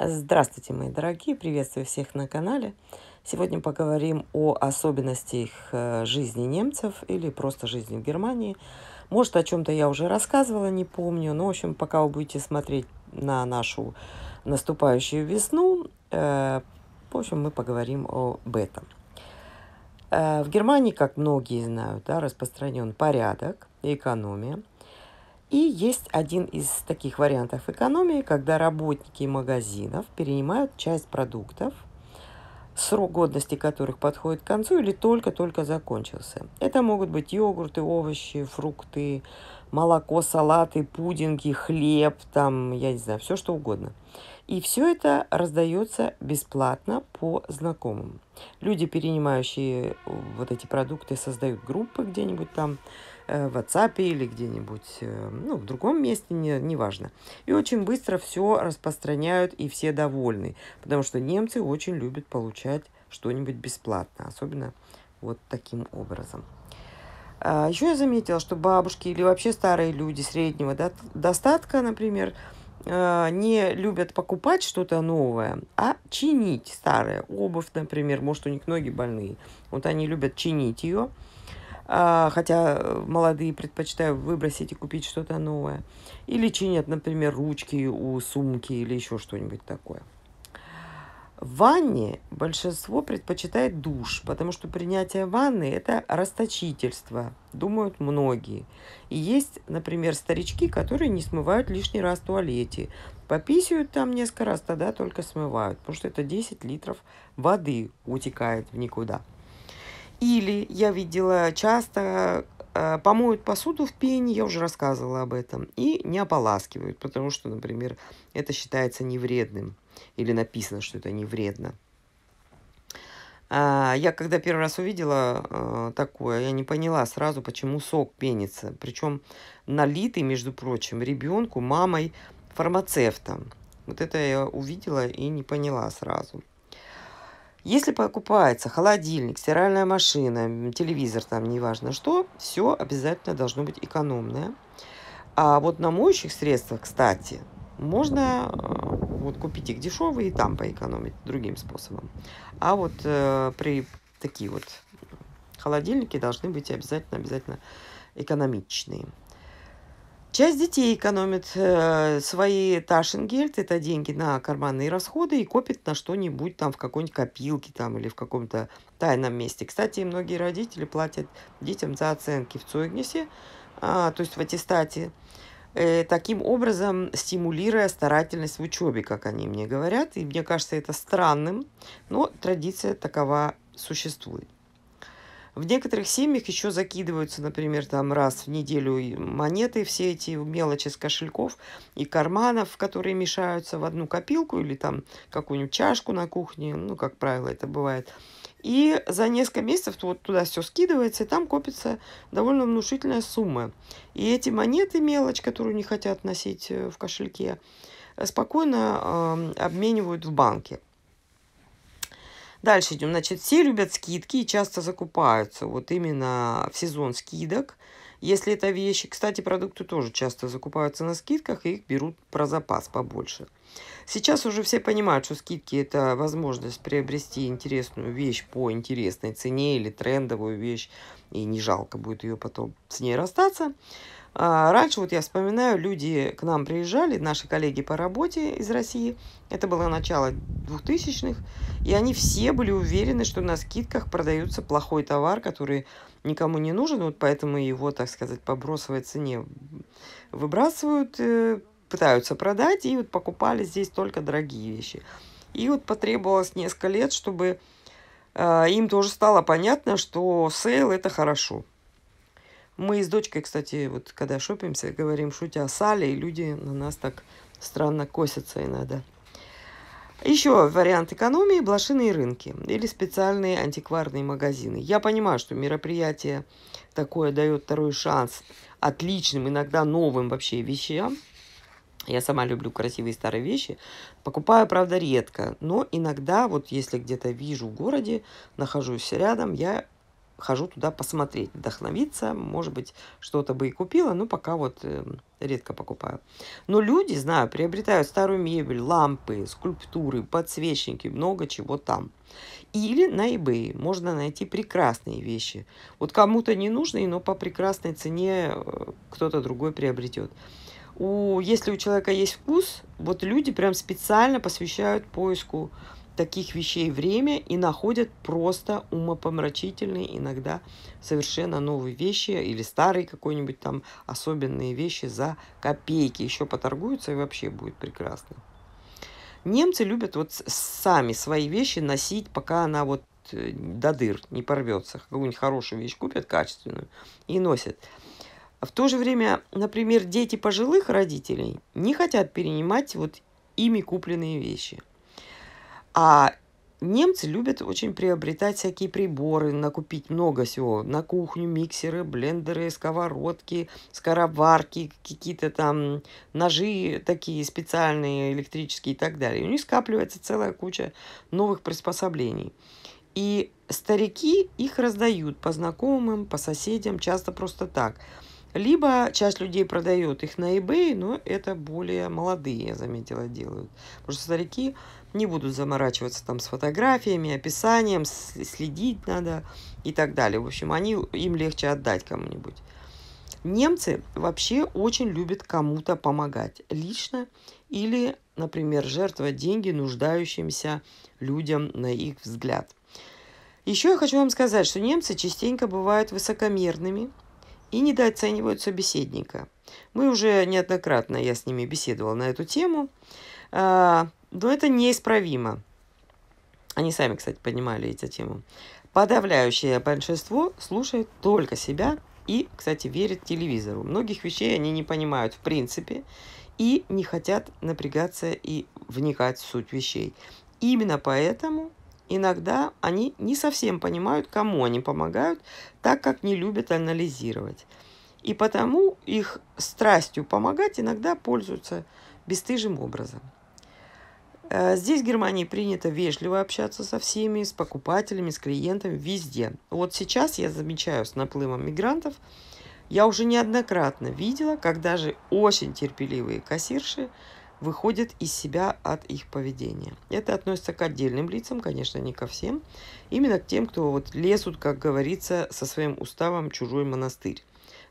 Здравствуйте, мои дорогие! Приветствую всех на канале. Сегодня поговорим о особенностях э, жизни немцев или просто жизни в Германии. Может, о чем-то я уже рассказывала, не помню. Но, в общем, пока вы будете смотреть на нашу наступающую весну, э, в общем, мы поговорим об этом. Э, в Германии, как многие знают, да, распространен порядок и экономия – и есть один из таких вариантов экономии, когда работники магазинов перенимают часть продуктов, срок годности которых подходит к концу или только-только закончился. Это могут быть йогурты, овощи, фрукты, молоко, салаты, пудинги, хлеб, там, я не знаю, все что угодно. И все это раздается бесплатно по знакомым. Люди, перенимающие э, вот эти продукты, создают группы где-нибудь там, Э, в WhatsApp или где-нибудь, э, ну, в другом месте, не, неважно. И очень быстро все распространяют, и все довольны, потому что немцы очень любят получать что-нибудь бесплатно, особенно вот таким образом. А, Еще я заметила, что бабушки или вообще старые люди среднего достатка, например, э, не любят покупать что-то новое, а чинить старое. Обувь, например, может, у них ноги больные. Вот они любят чинить ее, а, хотя э, молодые предпочитают выбросить и купить что-то новое. Или чинят, например, ручки у сумки или еще что-нибудь такое. В ванне большинство предпочитает душ, потому что принятие ванны – это расточительство, думают многие. И есть, например, старички, которые не смывают лишний раз в туалете. Пописают там несколько раз, тогда только смывают, потому что это 10 литров воды утекает в никуда – или я видела часто э, помоют посуду в пене, я уже рассказывала об этом, и не ополаскивают, потому что, например, это считается невредным, или написано, что это не вредно. А, я когда первый раз увидела э, такое, я не поняла сразу, почему сок пенится, причем налитый, между прочим, ребенку, мамой, фармацевтом. Вот это я увидела и не поняла сразу. Если покупается холодильник, стиральная машина, телевизор, там неважно что, все обязательно должно быть экономное. А вот на моющих средствах, кстати, можно э, вот купить их дешевые и там поэкономить другим способом. А вот э, при такие вот холодильники должны быть обязательно обязательно экономичные. Часть детей экономит э, свои ташенгельд, это деньги на карманные расходы, и копит на что-нибудь там в какой-нибудь копилке там или в каком-то тайном месте. Кстати, многие родители платят детям за оценки в Цойгнисе, а, то есть в аттестате, э, таким образом стимулируя старательность в учебе, как они мне говорят. И мне кажется это странным, но традиция такова существует. В некоторых семьях еще закидываются, например, там раз в неделю монеты, все эти мелочи с кошельков и карманов, которые мешаются в одну копилку или там какую-нибудь чашку на кухне, ну, как правило, это бывает. И за несколько месяцев вот туда все скидывается, и там копится довольно внушительная сумма. И эти монеты, мелочь, которую не хотят носить э, в кошельке, э, спокойно э, обменивают в банке. Дальше идем. Значит, все любят скидки и часто закупаются. Вот именно в сезон скидок. Если это вещи, кстати, продукты тоже часто закупаются на скидках и их берут про запас побольше. Сейчас уже все понимают, что скидки – это возможность приобрести интересную вещь по интересной цене или трендовую вещь, и не жалко будет ее потом с ней расстаться. А, раньше, вот я вспоминаю, люди к нам приезжали, наши коллеги по работе из России, это было начало 2000-х, и они все были уверены, что на скидках продается плохой товар, который никому не нужен, вот поэтому его, так сказать, по бросовой цене выбрасывают, э, пытаются продать, и вот покупали здесь только дорогие вещи. И вот потребовалось несколько лет, чтобы э, им тоже стало понятно, что сейл – это хорошо – мы с дочкой, кстати, вот когда шопимся, говорим шутя о сале, и люди на нас так странно косятся иногда. Еще вариант экономии – блошиные рынки или специальные антикварные магазины. Я понимаю, что мероприятие такое дает второй шанс отличным, иногда новым вообще вещам. Я сама люблю красивые старые вещи. Покупаю, правда, редко, но иногда, вот если где-то вижу в городе, нахожусь рядом, я хожу туда посмотреть, вдохновиться, может быть, что-то бы и купила, но пока вот э, редко покупаю. Но люди, знаю, приобретают старую мебель, лампы, скульптуры, подсвечники, много чего там. Или на eBay можно найти прекрасные вещи. Вот кому-то не нужные, но по прекрасной цене э, кто-то другой приобретет у, если у человека есть вкус, вот люди прям специально посвящают поиску таких вещей время и находят просто умопомрачительные иногда совершенно новые вещи или старые какой-нибудь там особенные вещи за копейки. Еще поторгуются и вообще будет прекрасно. Немцы любят вот сами свои вещи носить, пока она вот э, до дыр не порвется. Какую-нибудь хорошую вещь купят, качественную, и носят. В то же время, например, дети пожилых родителей не хотят перенимать вот ими купленные вещи – а немцы любят очень приобретать всякие приборы, накупить много всего. На кухню миксеры, блендеры, сковородки, скороварки, какие-то там ножи такие специальные, электрические и так далее. И у них скапливается целая куча новых приспособлений. И старики их раздают по знакомым, по соседям, часто просто так. Либо часть людей продает их на eBay, но это более молодые, я заметила, делают. Потому что старики не буду заморачиваться там с фотографиями, описанием, следить надо и так далее. В общем, они, им легче отдать кому-нибудь. Немцы вообще очень любят кому-то помогать лично или, например, жертвовать деньги нуждающимся людям на их взгляд. Еще я хочу вам сказать, что немцы частенько бывают высокомерными и недооценивают собеседника. Мы уже неоднократно, я с ними беседовала на эту тему. А, но это неисправимо. Они сами, кстати, понимали эти темы. Подавляющее большинство слушает только себя и, кстати, верит телевизору. Многих вещей они не понимают в принципе и не хотят напрягаться и вникать в суть вещей. Именно поэтому иногда они не совсем понимают, кому они помогают, так как не любят анализировать. И потому их страстью помогать иногда пользуются бесстыжим образом. Э, здесь в Германии принято вежливо общаться со всеми, с покупателями, с клиентами, везде. Вот сейчас я замечаю с наплывом мигрантов, я уже неоднократно видела, когда же очень терпеливые кассирши выходят из себя от их поведения. Это относится к отдельным лицам, конечно, не ко всем. Именно к тем, кто вот лезут, как говорится, со своим уставом чужой монастырь.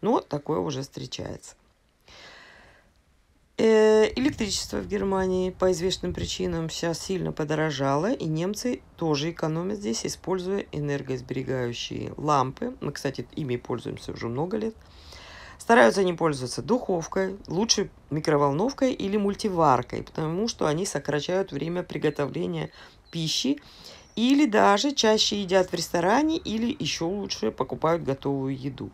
Но такое уже встречается. Э, электричество в Германии по известным причинам сейчас сильно подорожало, и немцы тоже экономят здесь, используя энергосберегающие лампы. Мы, кстати, ими пользуемся уже много лет. Стараются они пользоваться духовкой, лучше микроволновкой или мультиваркой, потому что они сокращают время приготовления пищи или даже чаще едят в ресторане или еще лучше покупают готовую еду.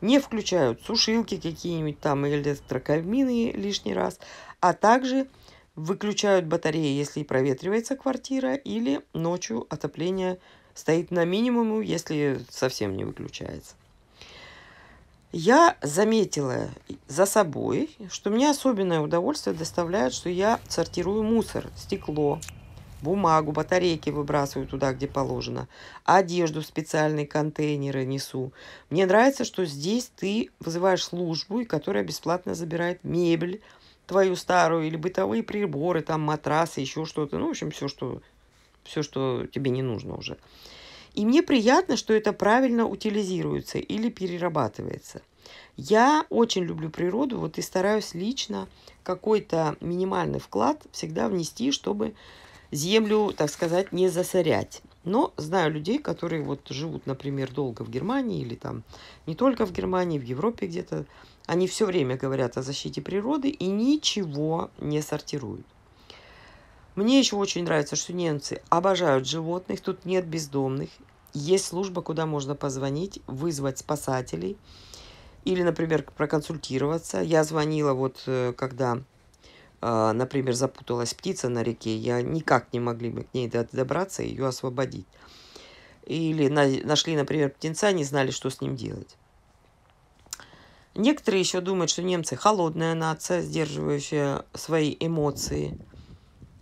Не включают сушилки какие-нибудь там или электрокамины лишний раз, а также выключают батареи, если проветривается квартира, или ночью отопление стоит на минимуму, если совсем не выключается. Я заметила за собой, что мне особенное удовольствие доставляет, что я сортирую мусор, стекло, бумагу, батарейки выбрасываю туда, где положено, одежду в специальные контейнеры несу. Мне нравится, что здесь ты вызываешь службу, и которая бесплатно забирает мебель твою старую или бытовые приборы, там матрасы, еще что-то. Ну, в общем, все, что, все, что тебе не нужно уже. И мне приятно, что это правильно утилизируется или перерабатывается. Я очень люблю природу, вот и стараюсь лично какой-то минимальный вклад всегда внести, чтобы землю, так сказать, не засорять. Но знаю людей, которые вот живут, например, долго в Германии или там не только в Германии, в Европе где-то, они все время говорят о защите природы и ничего не сортируют. Мне еще очень нравится, что немцы обожают животных, тут нет бездомных, есть служба, куда можно позвонить, вызвать спасателей или, например, проконсультироваться. Я звонила вот э, когда а, например, запуталась птица на реке, я никак не могли бы к ней добраться и ее освободить. Или на, нашли, например, птенца, не знали, что с ним делать. Некоторые еще думают, что немцы холодная нация, сдерживающая свои эмоции.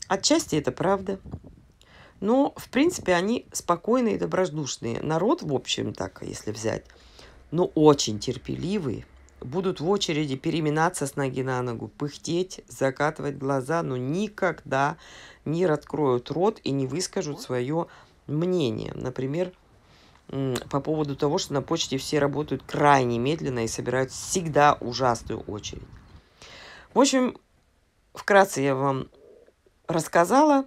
Отчасти это правда. Но, в принципе, они спокойные и добродушные. Народ, в общем, так, если взять, но очень терпеливый – будут в очереди переминаться с ноги на ногу, пыхтеть, закатывать глаза, но никогда не раскроют рот и не выскажут свое мнение. Например, по поводу того, что на почте все работают крайне медленно и собирают всегда ужасную очередь. В общем, вкратце я вам рассказала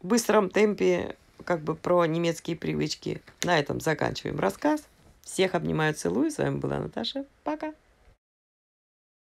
в быстром темпе как бы про немецкие привычки. На этом заканчиваем рассказ. Всех обнимаю, целую. С вами была Наташа. Пока.